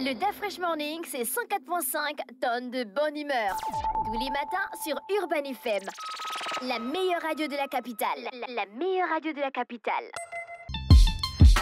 Le Fresh Morning, c'est 104.5 tonnes de bonne humeur. Tous les matins sur Urban FM. La meilleure radio de la capitale. La, meilleure radio de la capitale.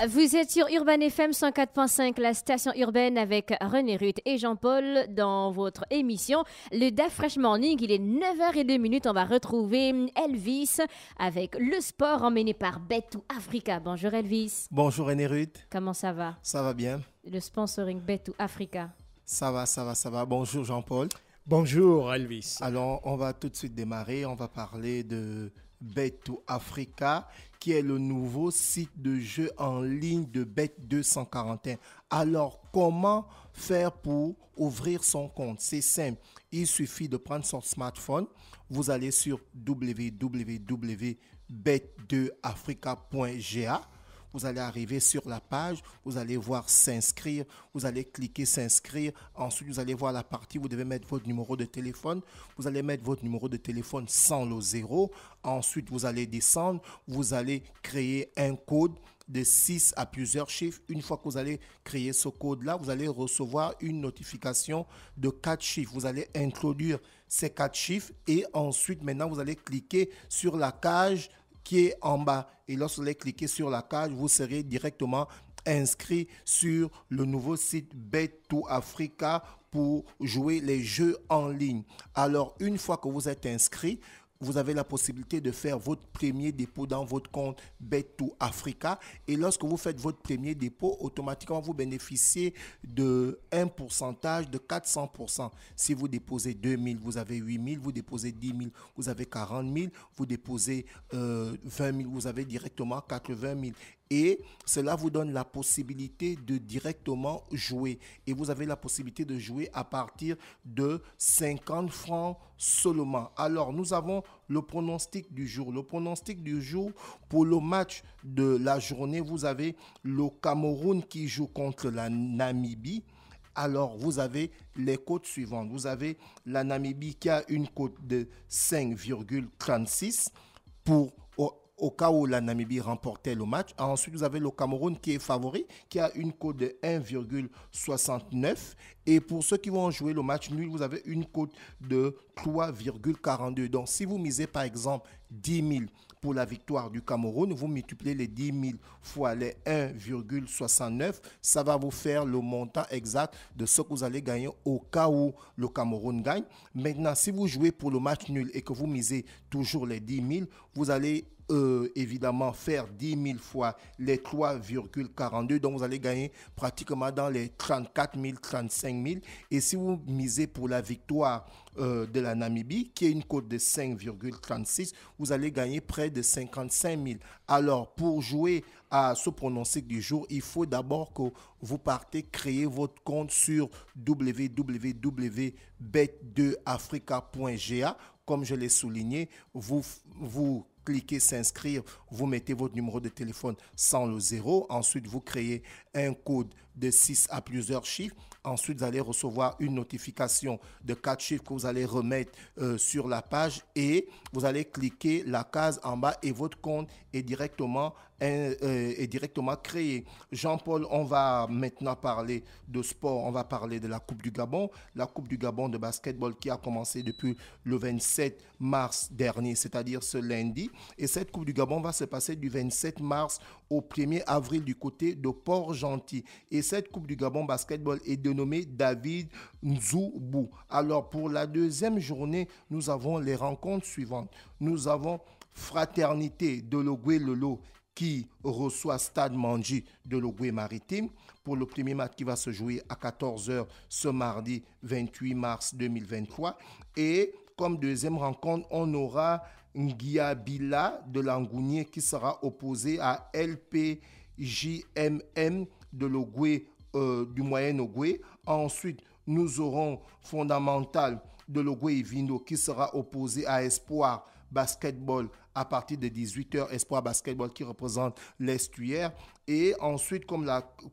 Vous êtes sur Urban FM 104.5, la station urbaine avec René Ruth et Jean-Paul dans votre émission. Le DAF Fresh Morning, il est 9h02. On va retrouver Elvis avec le sport emmené par ou Africa. Bonjour Elvis. Bonjour René Ruth. Comment ça va? Ça va bien le sponsoring Bet 2 Africa. Ça va, ça va, ça va. Bonjour Jean-Paul. Bonjour Elvis. Alors, on va tout de suite démarrer. On va parler de Bet 2 Africa, qui est le nouveau site de jeu en ligne de Bet 241. Alors, comment faire pour ouvrir son compte C'est simple. Il suffit de prendre son smartphone. Vous allez sur www.bet2africa.ga vous allez arriver sur la page, vous allez voir s'inscrire, vous allez cliquer s'inscrire, ensuite vous allez voir la partie vous devez mettre votre numéro de téléphone, vous allez mettre votre numéro de téléphone sans le zéro, ensuite vous allez descendre, vous allez créer un code de 6 à plusieurs chiffres. Une fois que vous allez créer ce code-là, vous allez recevoir une notification de 4 chiffres. Vous allez introduire ces 4 chiffres et ensuite, maintenant, vous allez cliquer sur la cage qui est en bas. Et lorsque vous allez cliquer sur la cage, vous serez directement inscrit sur le nouveau site bet 2 africa pour jouer les jeux en ligne. Alors, une fois que vous êtes inscrit, vous avez la possibilité de faire votre premier dépôt dans votre compte Beto Africa. Et lorsque vous faites votre premier dépôt, automatiquement, vous bénéficiez de un pourcentage de 400%. Si vous déposez 2 000, vous avez 8 000. Vous déposez 10 000, vous avez 40 000. Vous déposez 20 euh, 000, vous avez directement 80 000 et cela vous donne la possibilité de directement jouer. Et vous avez la possibilité de jouer à partir de 50 francs seulement. Alors, nous avons le pronostic du jour. Le pronostic du jour pour le match de la journée, vous avez le Cameroun qui joue contre la Namibie. Alors, vous avez les cotes suivantes. Vous avez la Namibie qui a une cote de 5,36 pour au cas où la Namibie remportait le match. Ah, ensuite, vous avez le Cameroun qui est favori, qui a une cote de 1,69. Et pour ceux qui vont jouer le match nul, vous avez une cote de 3,42. Donc, si vous misez par exemple 10 000 pour la victoire du Cameroun, vous multipliez les 10 000 fois les 1,69, ça va vous faire le montant exact de ce que vous allez gagner au cas où le Cameroun gagne. Maintenant, si vous jouez pour le match nul et que vous misez toujours les 10 000, vous allez évidemment faire 10 000 fois les 3,42. Donc vous allez gagner pratiquement dans les 34 000, 35 000. Et si vous misez pour la victoire euh, de la Namibie, qui est une cote de 5,36, vous allez gagner près de 55 000. Alors pour jouer à ce pronostic du jour, il faut d'abord que vous partez créer votre compte sur www.bet2africa.ga. Comme je l'ai souligné, vous, vous cliquez s'inscrire, vous mettez votre numéro de téléphone sans le zéro, ensuite vous créez un code de 6 à plusieurs chiffres, Ensuite, vous allez recevoir une notification de quatre chiffres que vous allez remettre euh, sur la page et vous allez cliquer la case en bas et votre compte est directement, euh, euh, est directement créé. Jean-Paul, on va maintenant parler de sport. On va parler de la Coupe du Gabon. La Coupe du Gabon de basketball qui a commencé depuis le 27 mars dernier, c'est-à-dire ce lundi. Et cette Coupe du Gabon va se passer du 27 mars au 1er avril du côté de Port-Gentil. Et cette Coupe du Gabon basketball est de nommé David Nzoubou. Alors pour la deuxième journée, nous avons les rencontres suivantes. Nous avons Fraternité de Logwe Lolo qui reçoit Stade Manji de l'Ogwe Maritime pour le premier match qui va se jouer à 14h ce mardi 28 mars 2023. Et comme deuxième rencontre, on aura Bila de l'Angounier qui sera opposé à LPJMM de l'Ogwe euh, du moyen Ogwe. Ensuite, nous aurons Fondamental de l'Ogwe Ivindo qui sera opposé à Espoir Basketball à partir de 18h. Espoir Basketball qui représente l'Estuaire. Et ensuite, comme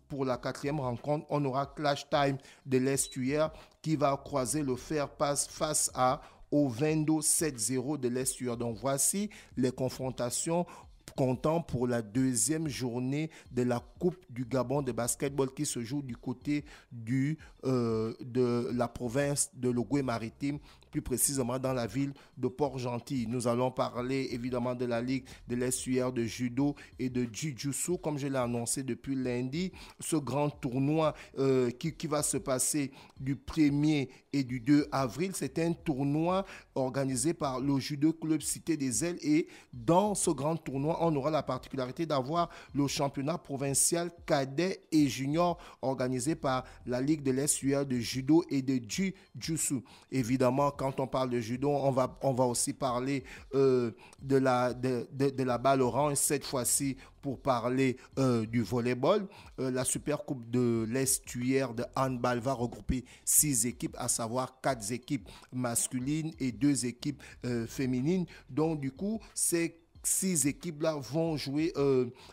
pour la quatrième rencontre, on aura Clash Time de l'Estuaire qui va croiser le fer passe face à au Vendo 7-0 de l'Estuaire. Donc voici les confrontations Content pour la deuxième journée de la Coupe du Gabon de basketball qui se joue du côté du, euh, de la province de l'Ogooué-Maritime plus précisément dans la ville de Port-Gentil. Nous allons parler évidemment de la Ligue de l'estuaire de judo et de jujutsu, comme je l'ai annoncé depuis lundi. Ce grand tournoi euh, qui, va se passer du 1er et du 2 avril, c'est un tournoi organisé par le Judo Club Cité des Ailes et dans ce grand tournoi, on aura la particularité d'avoir le championnat provincial cadet et junior organisé par la Ligue de l'estuaire de judo et de jujutsu. Évidemment, quand on parle de judo, on va, on va aussi parler euh, de, la, de, la balle orange, cette fois-ci pour parler euh, du volleyball. Euh, la Super Coupe de l'estuaire de handball va regrouper six équipes, à savoir quatre équipes masculines et deux équipes féminines. Donc du coup, ces six équipes-là vont jouer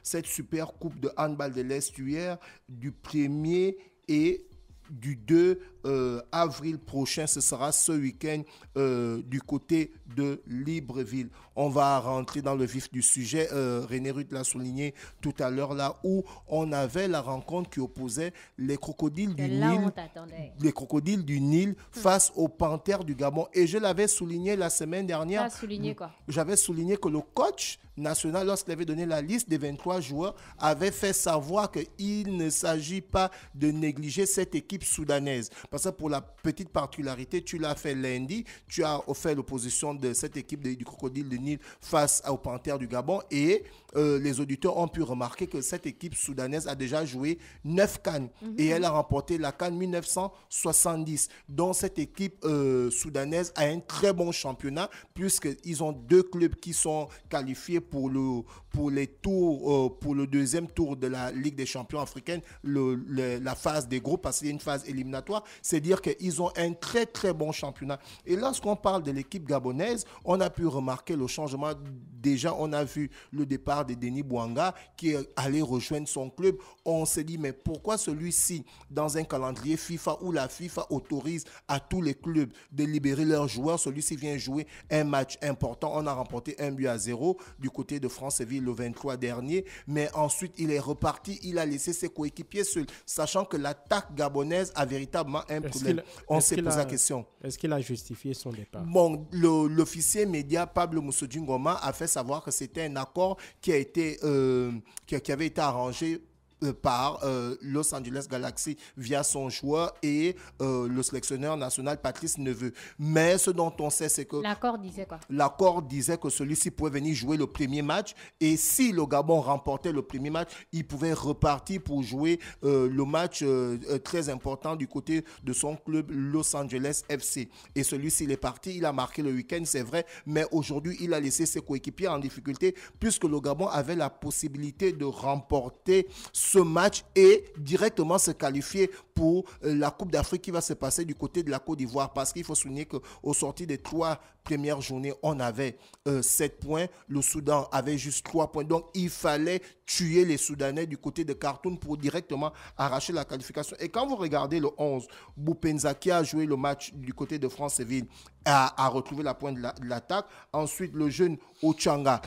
cette super coupe de handball de l'estuaire du premier et du 2 euh, avril prochain. Ce sera ce week-end euh, du côté de Libreville. On va rentrer dans le vif du sujet. Euh, René Ruth l'a souligné tout à l'heure là où on avait la rencontre qui opposait les crocodiles du Nil, les crocodiles du Nil face aux panthères du Gabon. Et je l'avais souligné la semaine dernière. J'avais souligné que le coach nationale, lorsqu'il avait donné la liste des 23 joueurs, avait fait savoir qu'il ne s'agit pas de négliger cette équipe soudanaise. Parce que pour la petite particularité, tu l'as fait lundi, tu as offert l'opposition de cette équipe du Crocodile de Nil face au Panthères du Gabon et euh, les auditeurs ont pu remarquer que cette équipe soudanaise a déjà joué 9 cannes et mhm. elle a remporté la canne 1970. Donc cette équipe euh, soudanaise a un très bon championnat puisqu'ils ont deux clubs qui sont qualifiés pour, le, pour les tours, euh, pour le deuxième tour de la Ligue des champions africaine, le, la phase des groupes, parce qu'il y a une phase éliminatoire. C'est dire qu'ils ont un très, très bon championnat. Et lorsqu'on parle de l'équipe gabonaise, on a pu remarquer le changement. Déjà, on a vu le départ de Denis Bouanga qui est allé rejoindre son club. On s'est dit, mais pourquoi celui-ci, dans un calendrier FIFA où la FIFA autorise à tous les clubs de libérer leurs joueurs, celui-ci vient jouer un match important. On a remporté un but à zéro. Du coup, côté de Franceville le 23 dernier, mais ensuite il est reparti, il a laissé ses coéquipiers seuls, sachant que l'attaque gabonaise a véritablement un problème. On s'est posé la question. Est-ce qu'il a justifié son départ Bon, l'officier média Pablo Moussoudjungoma a fait savoir que c'était un accord qui, a été, euh, qui avait été arrangé euh, par euh, Los Angeles Galaxy via son choix et euh, le sélectionneur national Patrice Neveu. Mais ce dont on sait, c'est que... L'accord disait quoi L'accord disait que celui-ci pouvait venir jouer le premier match et si le Gabon remportait le premier match, il pouvait repartir pour jouer le match très important du côté de son club Los Angeles FC. Et celui-ci, il est parti, il a marqué le week-end, c'est vrai, mais aujourd'hui, il a laissé ses coéquipiers en difficulté puisque le Gabon avait la possibilité de remporter ce match et directement se qualifier pour euh, la Coupe d'Afrique qui va se passer du côté de la Côte d'Ivoire. Parce qu'il faut souligner qu'au sorti des trois première journée, on avait 7 euh, points. Le Soudan avait juste 3 points. Donc, il fallait tuer les Soudanais du côté de Khartoum pour directement arracher la qualification. Et quand vous regardez le 11, Boupenza qui a joué le match du côté de France-Séville a, a, retrouvé la pointe de l'attaque. Ensuite, le jeune Ochanga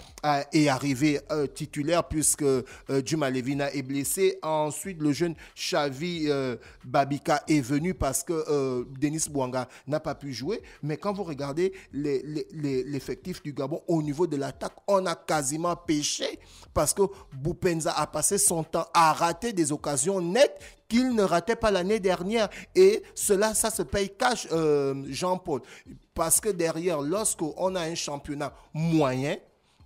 est arrivé euh, titulaire puisque euh, Djumalevina est blessé. Ensuite, le jeune Xavi Babika est venu parce que Denis Bouanga n'a pas pu jouer. Mais quand vous regardez l'effectif du Gabon au niveau de l'attaque. On a quasiment pêché parce que Boupenza a passé son temps à rater des occasions nettes qu'il ne ratait pas l'année dernière. Et cela, ça se paye cash, euh, Jean-Paul. Parce que derrière, lorsqu'on a un championnat moyen,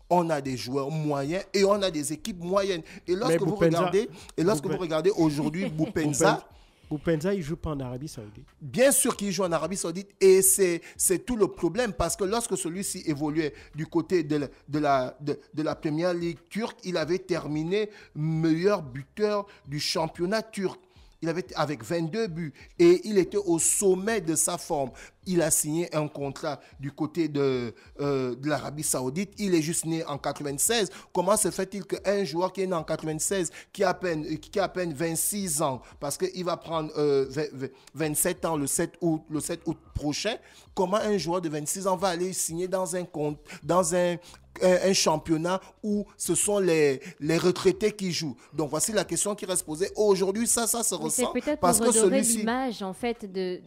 on a des joueurs moyens et on a des équipes moyennes. Et lorsque, vous regardez, et lorsque vous regardez aujourd'hui Boupenza Boupenza, il joue pas en Arabie Saoudite. Bien sûr qu'il joue en Arabie Saoudite et c'est, c'est tout le problème parce que lorsque celui-ci évoluait du côté de la, de, la, première ligue turque, il avait terminé meilleur buteur du championnat turc. Il avait avec 22 buts et il était au sommet de sa forme il a signé un contrat du côté de, euh, l'Arabie Saoudite. Il est juste né en 96. Comment se fait-il qu'un joueur qui est né en 96, qui a à peine, qui peine 26 ans, parce qu'il va prendre 27 euh, ans le 7, août, le 7 août prochain, comment un joueur de 26 ans va aller signer dans un compte, dans un un, championnat où ce sont les, les retraités qui jouent. Donc voici la question qui reste posée. Aujourd'hui, ça, ça se ressent. C'est peut-être parce pour que l'image en fait de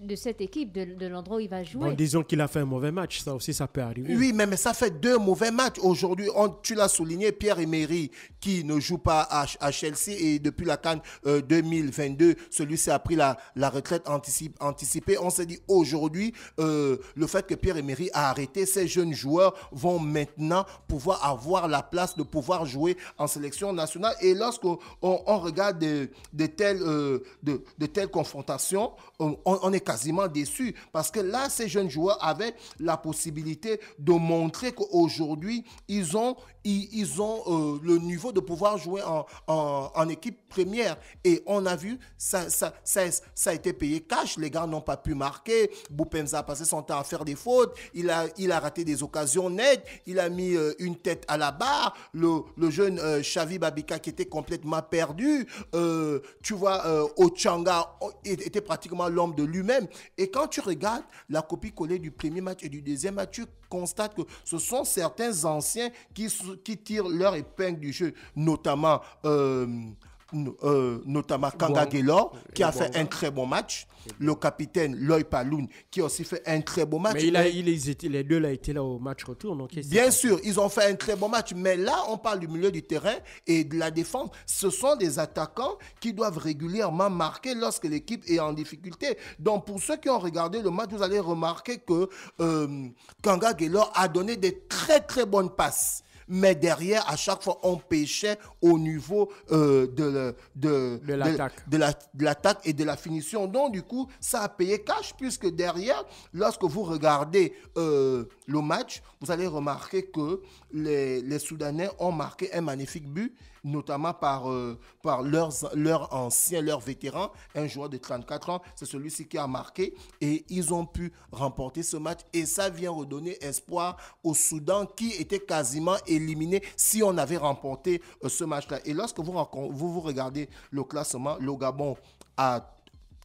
de cette équipe, de, l'endroit où il va jouer. disons qu'il a fait un mauvais match, ça aussi, ça peut arriver. Oui, mais, mais ça fait deux mauvais matchs. Aujourd'hui, tu l'as souligné, Pierre Emery, qui ne joue pas à, à Chelsea, et depuis la Cannes 2022, euh, celui-ci a pris la, retraite anticipée. On s'est dit, aujourd'hui, euh, le fait que Pierre Emery a arrêté, ces jeunes joueurs vont maintenant pouvoir avoir la place de pouvoir jouer en sélection nationale. Et lorsqu'on on, regarde euh, de, de telles, de, telles confrontations, on est quasiment déçu parce que là, ces jeunes joueurs avaient la possibilité de montrer qu'aujourd'hui, ils ont ils, ont euh, le niveau de pouvoir jouer en, équipe première. Et on a vu, ça, a été payé cash. Les gars n'ont pas pu marquer. Boupenza a passé son temps à faire des fautes. Il a, il a raté des occasions nettes. Il a mis euh, une tête à la barre. Le, jeune euh, Xavi Babika qui était complètement perdu. tu vois, Ochanga oh, était pratiquement l'homme de lui-même. Et quand tu regardes la copie collée du premier match et du deuxième match, constate que ce sont certains anciens qui, qui tirent leur épingle du jeu, notamment... Euh, euh, notamment Kanga Gelor, qui a fait un très bon match. Le capitaine Loy Paloun, qui a aussi fait un très bon match. Mais il il, ils étaient, les deux là, étaient là au match retour. Donc Bien sûr, ils ont fait un très bon match. Mais là, on parle du milieu du terrain et de la défense. Ce sont des attaquants qui doivent régulièrement marquer lorsque l'équipe est en difficulté. Donc, pour ceux qui ont regardé le match, vous allez remarquer que euh, Kanga Gelor a donné des très très bonnes passes mais derrière, à chaque fois, on pêchait au niveau euh, de, de, l'attaque et de la finition. Donc, du coup, ça a payé cash, puisque derrière, lorsque vous regardez euh, le match, vous allez remarquer que les, les Soudanais ont marqué un magnifique but notamment par, leur par leurs, leurs anciens, leurs vétérans. Un joueur de 34 ans, c'est celui-ci qui a marqué et ils ont pu remporter ce match et ça vient redonner espoir au Soudan qui était quasiment éliminé si on avait remporté euh, ce match-là. Et lorsque vous, vous, vous regardez le classement, le Gabon a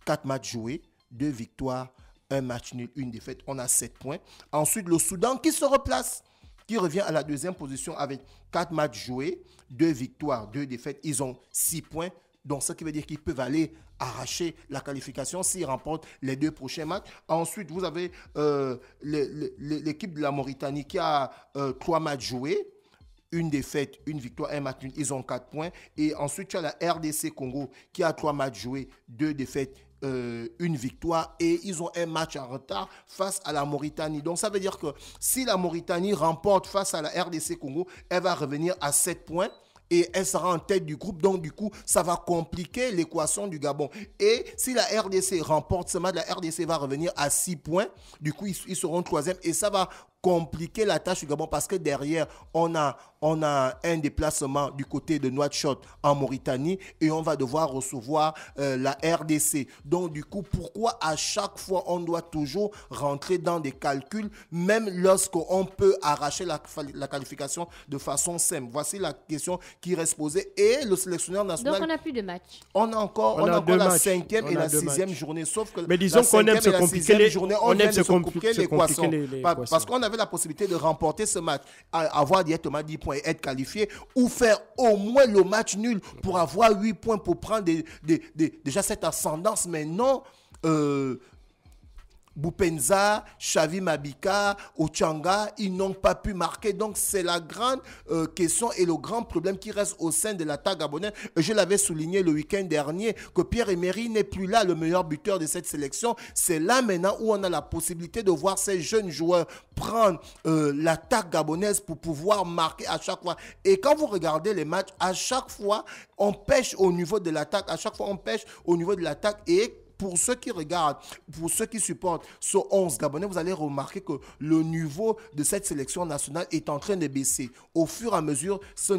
quatre matchs joués, deux victoires, un match nul, une défaite. On a 7 points. Ensuite, le Soudan qui se replace qui revient à la deuxième position avec quatre matchs joués, deux victoires, deux défaites. Ils ont six points. Donc, ça qui veut dire qu'ils peuvent aller arracher la qualification s'ils remportent les deux prochains matchs. Ensuite, vous avez euh, l'équipe de la Mauritanie qui a euh, trois matchs joués une défaite, une victoire, un match Ils ont quatre points. Et ensuite, tu as la RDC Congo qui a trois matchs joués, deux défaites, euh, une victoire et ils ont un match en retard face à la Mauritanie. Donc ça veut dire que si la Mauritanie remporte face à la RDC Congo, elle va revenir à 7 points et elle sera en tête du groupe. Donc, du coup, ça va compliquer l'équation du Gabon. Et si la RDC remporte ce match, la RDC va revenir à 6 points. Du coup, ils, ils seront troisième et ça va compliquer la tâche du Gabon parce que derrière, on a, on a un déplacement du côté de Nouakchott en Mauritanie et on va devoir recevoir euh, la RDC. Donc, du coup, pourquoi à chaque fois on doit toujours rentrer dans des calculs, même lorsqu'on peut arracher la, qualification de façon simple Voici la question qui reste posée et le sélectionneur national. Donc, on n'a plus de match. On a encore, la cinquième et la sixième journée, sauf que. Mais disons qu'on aime se compliquer les on, aime, se compliquer, les poissons Parce qu'on a la possibilité de remporter ce match, avoir directement 10 points et être qualifié, ou faire au moins le match nul pour avoir 8 points pour prendre des, déjà cette ascendance. Mais non, euh, Bupenza, Xavi Mabika, Ochanga, ils n'ont pas pu marquer. Donc c'est la grande euh, question et le grand problème qui reste au sein de l'attaque gabonaise. Je l'avais souligné le week-end dernier que Pierre Emery n'est plus là le meilleur buteur de cette sélection. C'est là maintenant où on a la possibilité de voir ces jeunes joueurs prendre euh, l'attaque gabonaise pour pouvoir marquer à chaque fois. Et quand vous regardez les matchs, à chaque fois, on pêche au niveau de l'attaque. À chaque fois, on pêche au niveau de l'attaque. Et pour ceux qui regardent, pour ceux qui supportent ce 11 Gabonais, vous allez remarquer que le niveau de cette sélection nationale est en train de baisser. Au fur et à mesure, ce,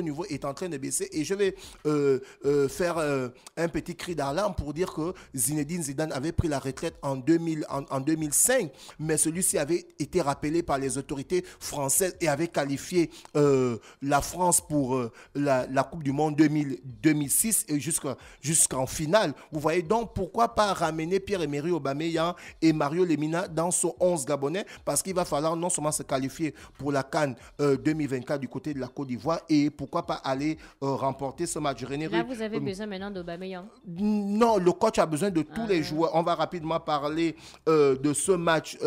niveau est en train de baisser. Et je vais euh, euh, faire euh, un petit cri d'alarme pour dire que Zinedine Zidane avait pris la retraite en, 2005, mais celui-ci avait été rappelé par les autorités françaises et avait qualifié la France pour la, Coupe du Monde 2006 et jusqu'en finale. Vous voyez donc pour pourquoi pas ramener Pierre-Emery Aubameyang et Mario Lemina dans ce 11 gabonais Parce qu'il va falloir non seulement se qualifier pour la Cannes 2024 euh, du côté de la Côte d'Ivoire et pourquoi pas aller euh, remporter ce match. René Là, vous avez euh, besoin maintenant d'Aubameyang Non, le coach a besoin de tous ah. les joueurs. On va rapidement parler de ce match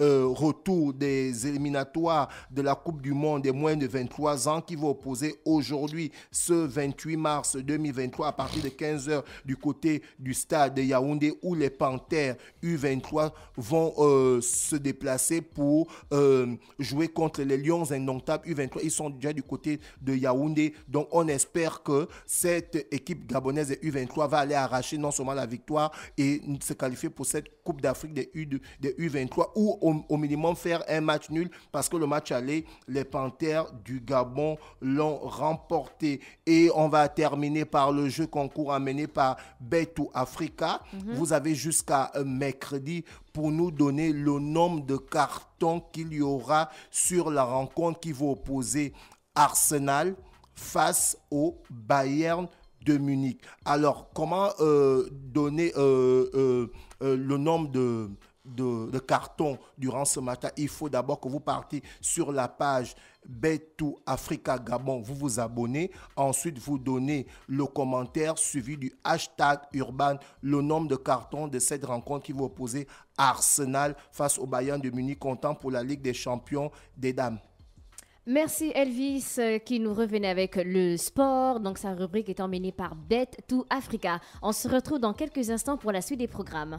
retour des éliminatoires de la Coupe du Monde des moins de 23 ans qui va opposer aujourd'hui ce 28 mars 2023 à partir de 15h du côté du stade de Yaoundé où les Panthers U23 vont euh, se déplacer pour euh, jouer contre les Lions indomptables U23. Ils sont déjà du côté de Yaoundé. Donc on espère que cette équipe gabonaise U23 va aller arracher non seulement la victoire et se qualifier pour cette Coupe d'Afrique des, U, des U23 ou au, minimum faire un match nul parce que le match allait, les Panthers du Gabon l'ont remporté. Et on va terminer par le jeu concours amené par Beto Africa Mhm. Vous avez jusqu'à mercredi pour nous donner le nombre de cartons qu'il y aura sur la rencontre qui va opposer Arsenal face au Bayern de Munich. Alors, comment euh, donner euh, euh, le nombre de de, carton durant ce matin, il faut d'abord que vous partiez sur la page Betou Africa Gabon. Vous vous abonnez. Ensuite, vous donnez le commentaire suivi du hashtag urban, le nombre de cartons de cette rencontre qui vous opposait Arsenal face au Bayern de Munich, comptant pour la Ligue des champions des dames. Merci Elvis euh, qui nous revenait avec le sport. Donc sa rubrique est emmenée par Bet 2 Africa. On se retrouve dans quelques instants pour la suite des programmes.